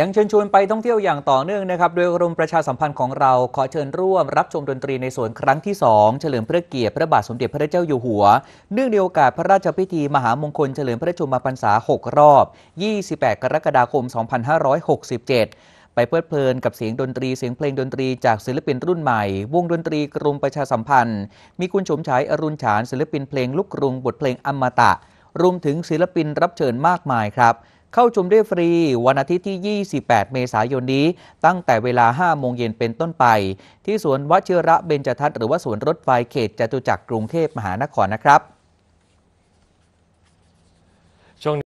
ยังเชิญชวนไปท่องเที่ยวอย่างต่อเนื่องนะครับโดยกรมประชาสัมพันธ์ของเราขอเชิญร่วมรับชมดนตรีในสวนครั้งที่ 2 เฉลิมพระเกียรติพระบาทสมเด็จพระเจ้าอยู่หัว เนื่องในโอกาสพระราชพิธีมหามงคลเฉลิมพระชนมพรรษา6 รอบ 28 กรกฎาคม 2567 ไปเพลิดเพลินกับเสียงดนตรีเสียงเพลงดนตรีจากศิลปินรุ่นใหม่ วงดนตรีกรุงประชาสัมพันธ์ มีคุณชมฉายอรุณฉานศิลปินเพลงลูกกรุงบทเพลงอมตะรวมถึงศิลปินรับเชิญมากมายครับ เข้าชมได้ฟรี วันอาทิตย์ที่ 28 เมษายนนี้ ตั้งแต่เวลา 5 โมงเย็นเป็นต้นไป ที่สวนวชิระเบญจทัศน์หรือว่าสวนรถไฟเขตจตุจักรกรุงเทพมหานครนะครับ